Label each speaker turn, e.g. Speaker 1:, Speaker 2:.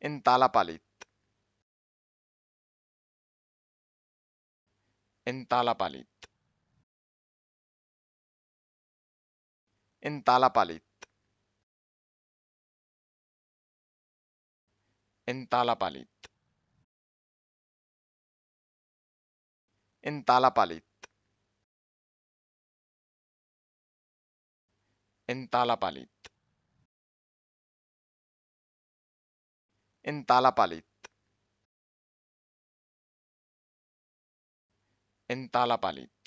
Speaker 1: en En En En entalapalit entalapalit entalapalit entalapalit entalapalit en En tala tala Entalapalit.